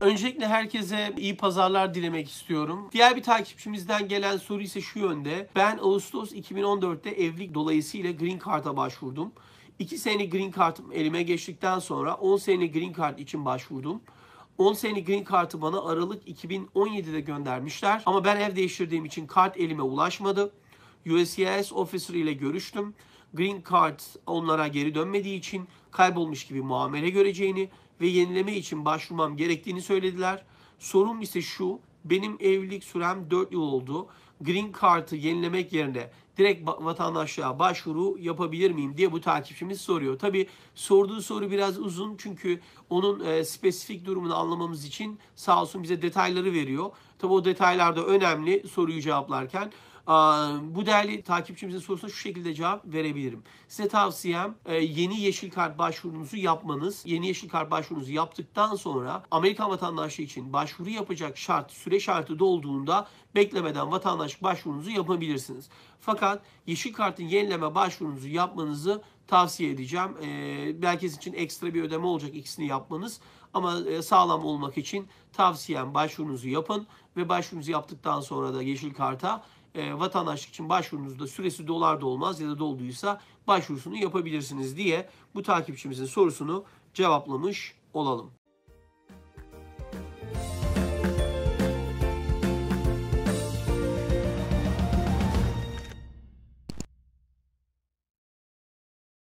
Öncelikle herkese iyi pazarlar dilemek istiyorum. Diğer bir takipçimizden gelen soru ise şu yönde. Ben Ağustos 2014'te evlilik dolayısıyla Green Card'a başvurdum. 2 sene Green Card elime geçtikten sonra 10 sene Green Card için başvurdum. 10 sene green kartı bana Aralık 2017'de göndermişler. Ama ben ev değiştirdiğim için kart elime ulaşmadı. USCIS officer ile görüştüm. Green Cards onlara geri dönmediği için kaybolmuş gibi muamele göreceğini ve yenileme için başvurmam gerektiğini söylediler. Sorum ise şu, benim evlilik sürem 4 yıl oldu. Green Card'ı yenilemek yerine direkt vatandaşlığa başvuru yapabilir miyim diye bu takipçimiz soruyor. Tabi sorduğu soru biraz uzun çünkü onun e, spesifik durumunu anlamamız için sağ olsun bize detayları veriyor. Tabi o detaylar da önemli soruyu cevaplarken. Bu değerli takipçimizin sorusuna şu şekilde cevap verebilirim. Size tavsiyem e, yeni yeşil kart başvurunuzu yapmanız. Yeni yeşil kart başvurunuzu yaptıktan sonra Amerikan vatandaşı için başvuru yapacak şart, süre şartı dolduğunda beklemeden vatandaş başvurunuzu yapabilirsiniz. Fakat yeşil kartın yenileme başvurunuzu yapmanızı tavsiye edeceğim. belki sizin için ekstra bir ödeme olacak ikisini yapmanız. Ama e, sağlam olmak için tavsiyem başvurunuzu yapın ve başvurunuzu yaptıktan sonra da yeşil karta e, vatandaşlık için başvurunuzda süresi dolar da olmaz ya da dolduysa başvurusunu yapabilirsiniz diye bu takipçimizin sorusunu cevaplamış olalım.